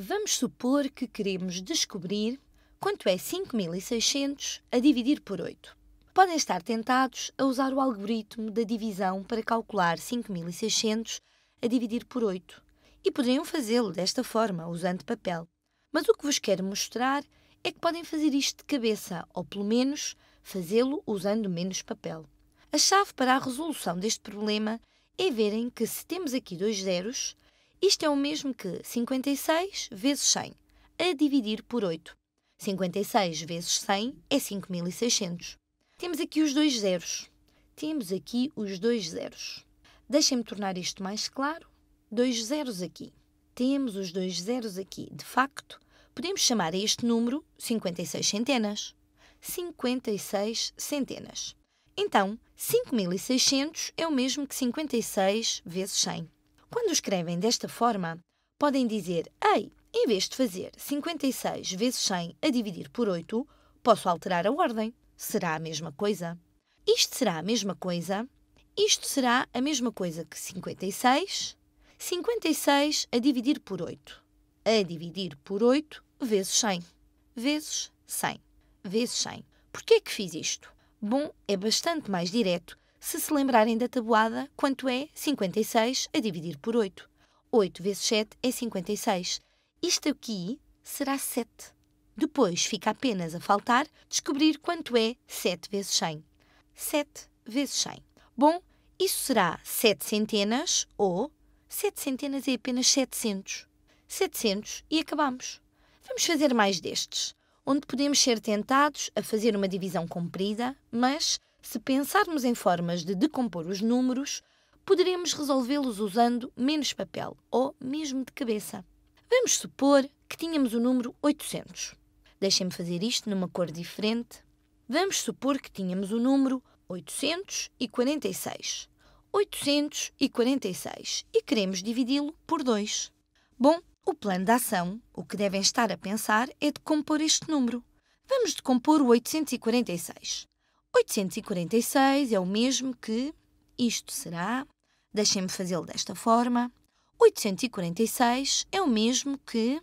Vamos supor que queremos descobrir quanto é 5.600 a dividir por 8. Podem estar tentados a usar o algoritmo da divisão para calcular 5.600 a dividir por 8 e poderiam fazê-lo desta forma, usando papel. Mas o que vos quero mostrar é que podem fazer isto de cabeça ou, pelo menos, fazê-lo usando menos papel. A chave para a resolução deste problema é verem que se temos aqui dois zeros, isto é o mesmo que 56 vezes 100, a dividir por 8. 56 vezes 100 é 5600. Temos aqui os dois zeros. Temos aqui os dois zeros. Deixem-me tornar isto mais claro. Dois zeros aqui. Temos os dois zeros aqui. De facto, podemos chamar a este número 56 centenas. 56 centenas. Então, 5600 é o mesmo que 56 vezes 100. Quando escrevem desta forma, podem dizer: Ei, em vez de fazer 56 vezes 100 a dividir por 8, posso alterar a ordem. Será a mesma coisa. Isto será a mesma coisa. Isto será a mesma coisa que 56. 56 a dividir por 8. A dividir por 8 vezes 100. Vezes 100. Vezes 100. Porquê é que fiz isto? Bom, é bastante mais direto se se lembrarem da tabuada, quanto é 56 a dividir por 8. 8 vezes 7 é 56. Isto aqui será 7. Depois fica apenas a faltar descobrir quanto é 7 vezes 100. 7 vezes 100. Bom, isso será 7 centenas ou 7 centenas é apenas 700. 700 e acabamos. Vamos fazer mais destes, onde podemos ser tentados a fazer uma divisão comprida, mas se pensarmos em formas de decompor os números, poderemos resolvê-los usando menos papel ou mesmo de cabeça. Vamos supor que tínhamos o número 800. Deixem-me fazer isto numa cor diferente. Vamos supor que tínhamos o número 846. 846 e queremos dividi-lo por 2. Bom, o plano de ação, o que devem estar a pensar, é decompor este número. Vamos decompor o 846. 846 é o mesmo que isto será, deixem-me fazê-lo desta forma. 846 é o mesmo que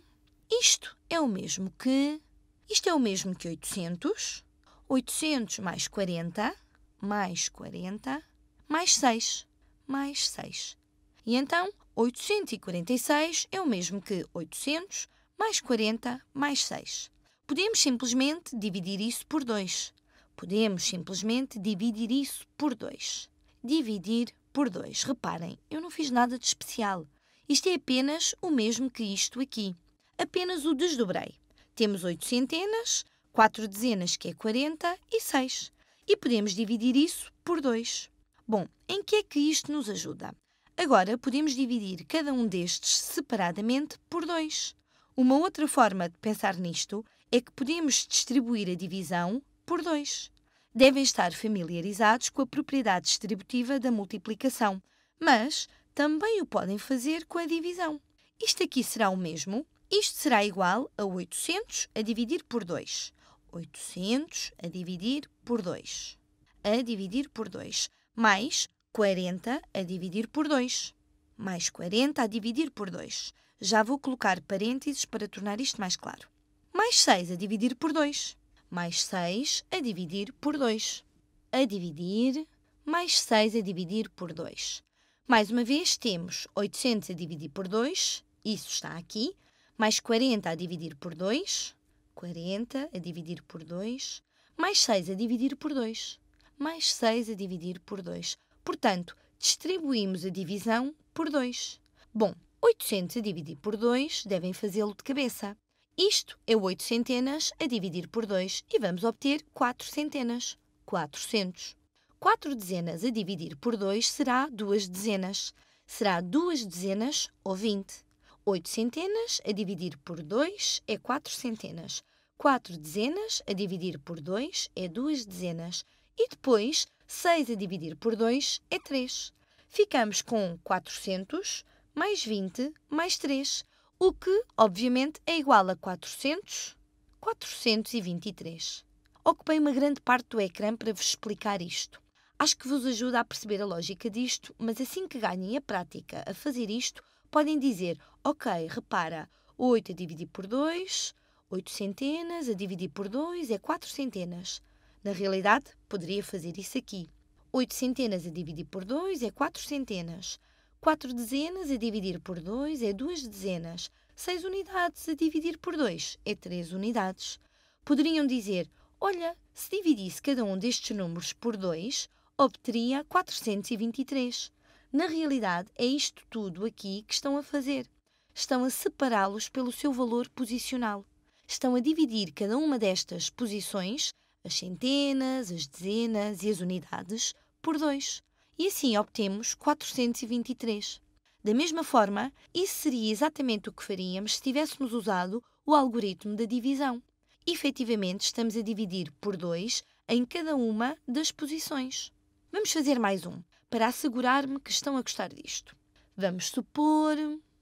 isto é o mesmo que isto é o mesmo que 800. 800 mais 40 mais 40 mais 6 mais 6. E então 846 é o mesmo que 800 mais 40 mais 6. Podemos simplesmente dividir isso por 2. Podemos simplesmente dividir isso por 2. Dividir por 2. Reparem, eu não fiz nada de especial. Isto é apenas o mesmo que isto aqui. Apenas o desdobrei. Temos 8 centenas, 4 dezenas, que é 40, e 6. E podemos dividir isso por 2. Bom, em que é que isto nos ajuda? Agora, podemos dividir cada um destes separadamente por 2. Uma outra forma de pensar nisto é que podemos distribuir a divisão por 2. Devem estar familiarizados com a propriedade distributiva da multiplicação, mas também o podem fazer com a divisão. Isto aqui será o mesmo. Isto será igual a 800 a dividir por 2. 800 a dividir por 2. A dividir por 2. Mais 40 a dividir por 2. Mais 40 a dividir por 2. Já vou colocar parênteses para tornar isto mais claro. Mais 6 a dividir por 2 mais 6 a dividir por 2. A dividir, mais 6 a dividir por 2. Mais uma vez, temos 800 a dividir por 2, isso está aqui, mais 40 a dividir por 2, 40 a dividir por 2, mais 6 a dividir por 2, mais 6 a dividir por 2. Portanto, distribuímos a divisão por 2. Bom, 800 a dividir por 2 devem fazê-lo de cabeça. Isto é 8 centenas a dividir por 2 e vamos obter 4 centenas, 400. 4 dezenas a dividir por 2 será 2 dezenas, será 2 dezenas ou 20. 8 centenas a dividir por 2 é 4 centenas. 4 dezenas a dividir por 2 é 2 dezenas. E depois, 6 a dividir por 2 é 3. Ficamos com 400 mais 20 mais 3 o que, obviamente, é igual a 400, 423. Ocupei uma grande parte do ecrã para vos explicar isto. Acho que vos ajuda a perceber a lógica disto, mas assim que ganhem a prática a fazer isto, podem dizer: Ok, repara, 8 a dividir por 2, 8 centenas a dividir por 2 é 4 centenas. Na realidade, poderia fazer isso aqui. 8 centenas a dividir por 2 é 4 centenas. 4 dezenas a dividir por 2 é 2 dezenas. 6 unidades a dividir por 2 é 3 unidades. Poderiam dizer: Olha, se dividisse cada um destes números por 2, obteria 423. Na realidade, é isto tudo aqui que estão a fazer. Estão a separá-los pelo seu valor posicional. Estão a dividir cada uma destas posições, as centenas, as dezenas e as unidades, por 2 e assim obtemos 423. Da mesma forma, isso seria exatamente o que faríamos se tivéssemos usado o algoritmo da divisão. Efetivamente, estamos a dividir por 2 em cada uma das posições. Vamos fazer mais um, para assegurar-me que estão a gostar disto. Vamos supor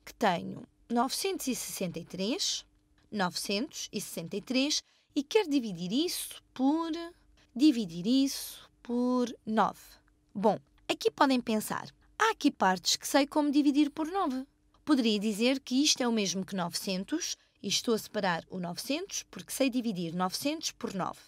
que tenho 963, 963 e quero dividir isso por. dividir isso por 9. Bom, Aqui podem pensar: há aqui partes que sei como dividir por 9. Poderia dizer que isto é o mesmo que 900 e estou a separar o 900 porque sei dividir 900 por 9.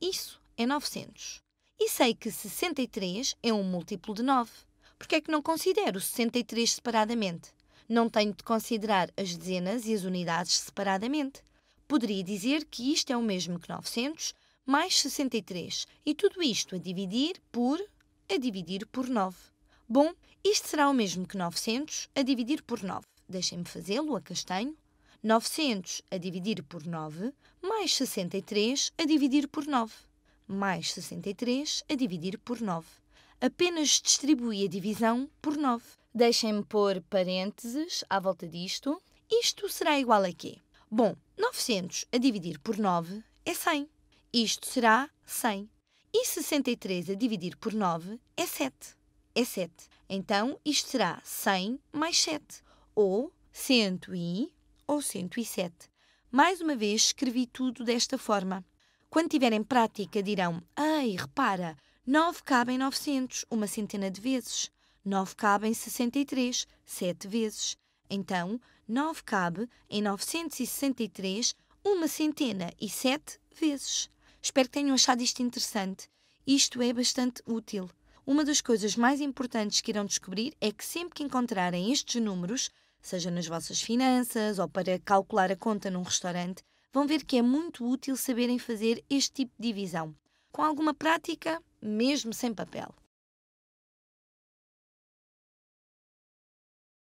Isso é 900. E sei que 63 é um múltiplo de 9. Porquê é que não considero 63 separadamente? Não tenho de considerar as dezenas e as unidades separadamente. Poderia dizer que isto é o mesmo que 900 mais 63 e tudo isto a dividir por a dividir por 9. Bom, isto será o mesmo que 900 a dividir por 9. Deixem-me fazê-lo a castanho. 900 a dividir por 9, mais 63 a dividir por 9, mais 63 a dividir por 9. Apenas distribui a divisão por 9. Deixem-me pôr parênteses à volta disto. Isto será igual a quê? Bom, 900 a dividir por 9 é 100. Isto será 100. E 63 a dividir por 9 é 7. É 7. Então, isto será 100 mais 7, ou 101 ou 107. Mais uma vez, escrevi tudo desta forma. Quando tiverem prática, dirão: Ei, repara, 9 cabem 900, uma centena de vezes. 9 então, cabe em 63, 7 vezes. Então, 9 cabe em 963, uma centena e 7 vezes. Espero que tenham achado isto interessante. Isto é bastante útil. Uma das coisas mais importantes que irão descobrir é que sempre que encontrarem estes números, seja nas vossas finanças ou para calcular a conta num restaurante, vão ver que é muito útil saberem fazer este tipo de divisão. Com alguma prática, mesmo sem papel.